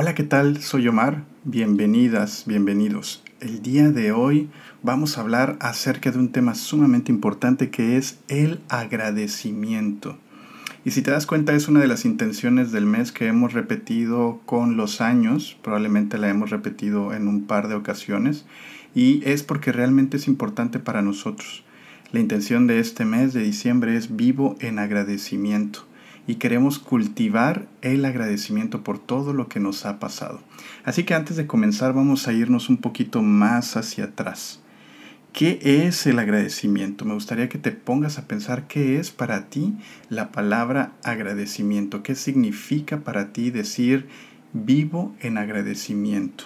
Hola, ¿qué tal? Soy Omar. Bienvenidas, bienvenidos. El día de hoy vamos a hablar acerca de un tema sumamente importante que es el agradecimiento. Y si te das cuenta es una de las intenciones del mes que hemos repetido con los años, probablemente la hemos repetido en un par de ocasiones, y es porque realmente es importante para nosotros. La intención de este mes de diciembre es vivo en agradecimiento y queremos cultivar el agradecimiento por todo lo que nos ha pasado. Así que antes de comenzar vamos a irnos un poquito más hacia atrás. ¿Qué es el agradecimiento? Me gustaría que te pongas a pensar qué es para ti la palabra agradecimiento, qué significa para ti decir vivo en agradecimiento.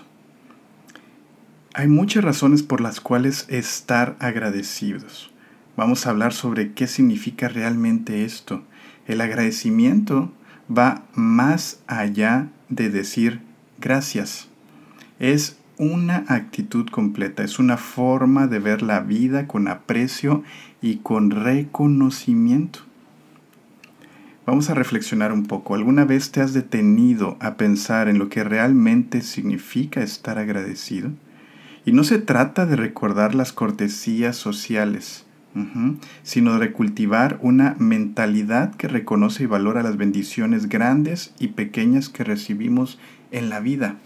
Hay muchas razones por las cuales estar agradecidos. Vamos a hablar sobre qué significa realmente esto el agradecimiento va más allá de decir gracias. Es una actitud completa, es una forma de ver la vida con aprecio y con reconocimiento. Vamos a reflexionar un poco. ¿Alguna vez te has detenido a pensar en lo que realmente significa estar agradecido? Y no se trata de recordar las cortesías sociales, sino de cultivar una mentalidad que reconoce y valora las bendiciones grandes y pequeñas que recibimos en la vida.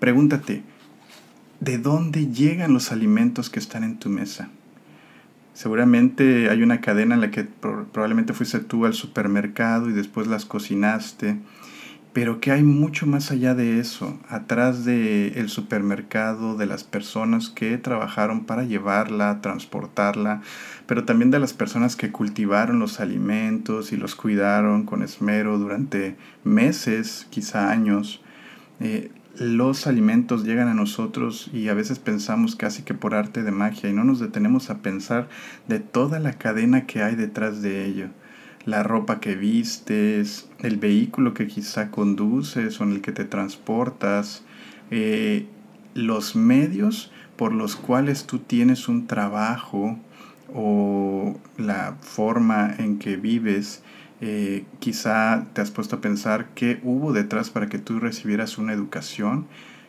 Pregúntate, ¿de dónde llegan los alimentos que están en tu mesa? Seguramente hay una cadena en la que probablemente fuiste tú al supermercado y después las cocinaste pero que hay mucho más allá de eso, atrás del el supermercado, de las personas que trabajaron para llevarla, transportarla, pero también de las personas que cultivaron los alimentos y los cuidaron con esmero durante meses, quizá años. Eh, los alimentos llegan a nosotros y a veces pensamos casi que por arte de magia y no nos detenemos a pensar de toda la cadena que hay detrás de ello la ropa que vistes, el vehículo que quizá conduces o en el que te transportas, eh, los medios por los cuales tú tienes un trabajo o la forma en que vives, eh, quizá te has puesto a pensar qué hubo detrás para que tú recibieras una educación,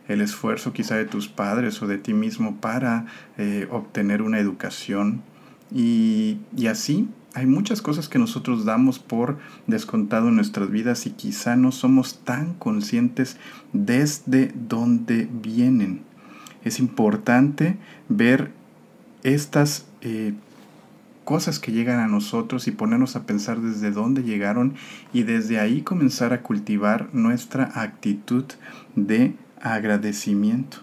el esfuerzo quizá de tus padres o de ti mismo para eh, obtener una educación y, y así hay muchas cosas que nosotros damos por descontado en nuestras vidas y quizá no somos tan conscientes desde dónde vienen. Es importante ver estas eh, cosas que llegan a nosotros y ponernos a pensar desde dónde llegaron y desde ahí comenzar a cultivar nuestra actitud de agradecimiento.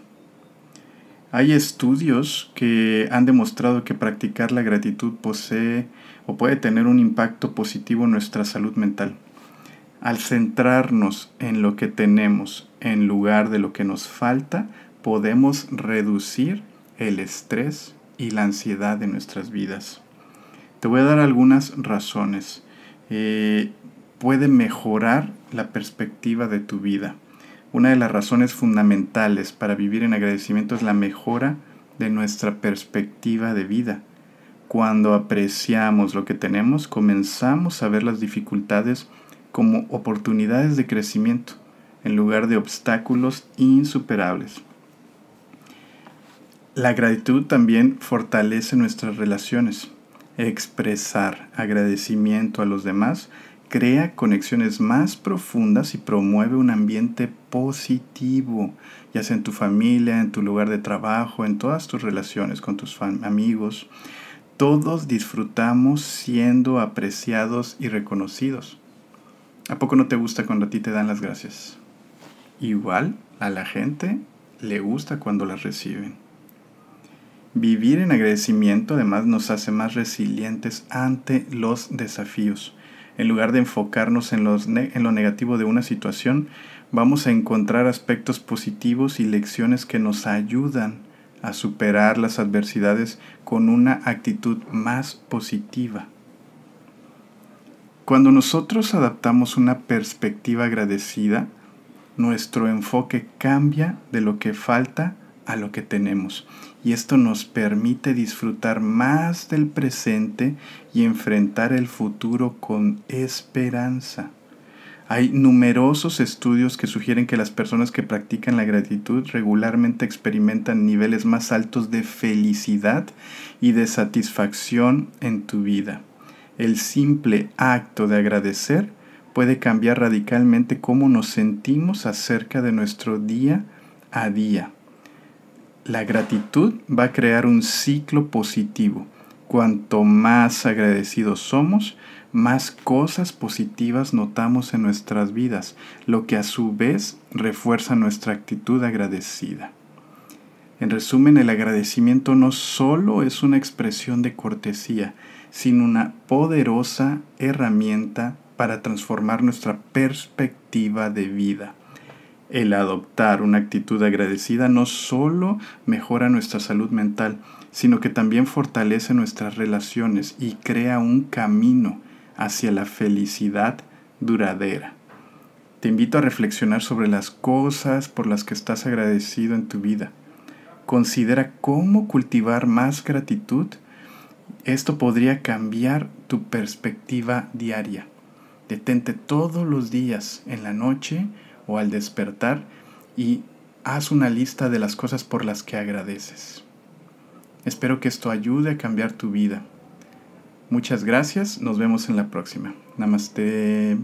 Hay estudios que han demostrado que practicar la gratitud posee o puede tener un impacto positivo en nuestra salud mental. Al centrarnos en lo que tenemos en lugar de lo que nos falta, podemos reducir el estrés y la ansiedad de nuestras vidas. Te voy a dar algunas razones. Eh, puede mejorar la perspectiva de tu vida. Una de las razones fundamentales para vivir en agradecimiento es la mejora de nuestra perspectiva de vida. Cuando apreciamos lo que tenemos, comenzamos a ver las dificultades como oportunidades de crecimiento en lugar de obstáculos insuperables. La gratitud también fortalece nuestras relaciones. Expresar agradecimiento a los demás crea conexiones más profundas y promueve un ambiente positivo, ya sea en tu familia, en tu lugar de trabajo, en todas tus relaciones con tus amigos. Todos disfrutamos siendo apreciados y reconocidos. ¿A poco no te gusta cuando a ti te dan las gracias? Igual a la gente le gusta cuando las reciben. Vivir en agradecimiento además nos hace más resilientes ante los desafíos en lugar de enfocarnos en, lo negativo de una situación, vamos a encontrar aspectos positivos y lecciones que nos ayudan a superar las adversidades con una actitud más positiva. Cuando nosotros adaptamos una perspectiva agradecida, nuestro enfoque cambia de lo que falta a lo que tenemos. Y esto nos permite disfrutar más del presente y enfrentar el futuro con esperanza. Hay numerosos estudios que sugieren que las personas que practican la gratitud regularmente experimentan niveles más altos de felicidad y de satisfacción en tu vida. El simple acto de agradecer puede cambiar radicalmente cómo nos sentimos acerca de nuestro día a día la gratitud va a crear un ciclo positivo. Cuanto más agradecidos somos, más cosas positivas notamos en nuestras vidas, lo que a su vez refuerza nuestra actitud agradecida. En resumen, el agradecimiento no solo es una expresión de cortesía, sino una poderosa herramienta para transformar nuestra perspectiva de vida el adoptar una actitud agradecida no solo mejora nuestra salud mental, sino que también fortalece nuestras relaciones y crea un camino hacia la felicidad duradera. Te invito a reflexionar sobre las cosas por las que estás agradecido en tu vida. Considera cómo cultivar más gratitud. Esto podría cambiar tu perspectiva diaria. Detente todos los días en la noche o al despertar y haz una lista de las cosas por las que agradeces. Espero que esto ayude a cambiar tu vida. Muchas gracias, nos vemos en la próxima. Namaste.